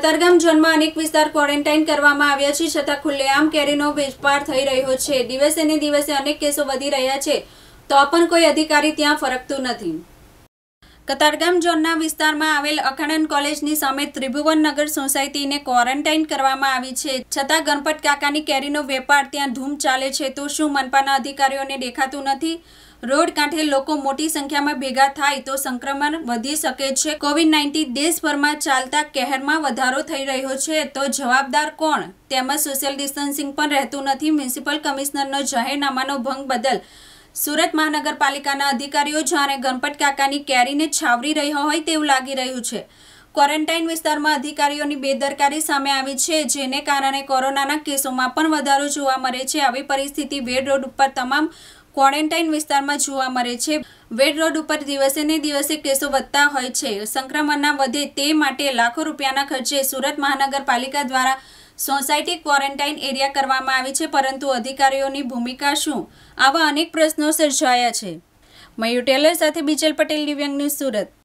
કતારગામ ઝોનમાં અનેક વિસ્તાર ક્વોરન્ટાઇન કરવામાં આવ્યા છે છતાં ખુલ્લેઆમ કેરીનો વેપાર થઈ રહ્યો છે દિવસે ને દિવસે અનેક કેસો વધી રહ્યા છે તો પણ કોઈ અધિકારી ત્યાં ફરકતું નથી કતારગામ ઝોનના વિસ્તારમાં આવેલ અખાણન કોલેજની સામે ત્રિભુવનનગર સોસાયટીને ક્વોરન્ટાઇન કરવામાં આવી છે છતાં ગણપત કાકાની કેરીનો વેપાર ત્યાં ધૂમ ચાલે છે તો શું મનપાના અધિકારીઓને દેખાતું નથી રોડ કાંઠે લોકો મોટી સંખ્યામાં ભેગા થાય તો સંક્રમણ વધી શકે છે કોવિડ નાઇન્ટીન દેશભરમાં ચાલતા કહેરમાં વધારો થઈ રહ્યો છે તો જવાબદાર કોણ તેમજ સોશિયલ ડિસ્ટન્સિંગ પણ રહેતું નથી મ્યુનિસિપલ કમિશનરનો જાહેરનામાનો ભંગ બદલ સુરત મહાનગરપાલિકાના અધિકારીઓ જાણે ગણપત કાકાની કેરીને છાવરી રહ્યા હોય તેવું લાગી રહ્યું છે ક્વોરન્ટાઇન વિસ્તારમાં અધિકારીઓની બેદરકારી સામે આવી છે જેને કારણે કોરોનાના કેસોમાં પણ વધારો જોવા મળે છે આવી પરિસ્થિતિ વેડ રોડ ઉપર તમામ ક્વોરન્ટાઇન વિસ્તારમાં જોવા મળે છે વેડ રોડ ઉપર દિવસે ને દિવસે કેસો વધતા હોય છે સંક્રમણના વધે તે માટે લાખો રૂપિયાના ખર્ચે સુરત મહાનગરપાલિકા દ્વારા સોસાયટી ક્વોરન્ટાઇન એરિયા કરવામાં આવી છે પરંતુ અધિકારીઓની ભૂમિકા શું આવા અનેક પ્રશ્નો સર્જાયા છે મયુર ટેલર સાથે બીજલ પટેલ દિવ્યાંગ ન્યૂઝ સુરત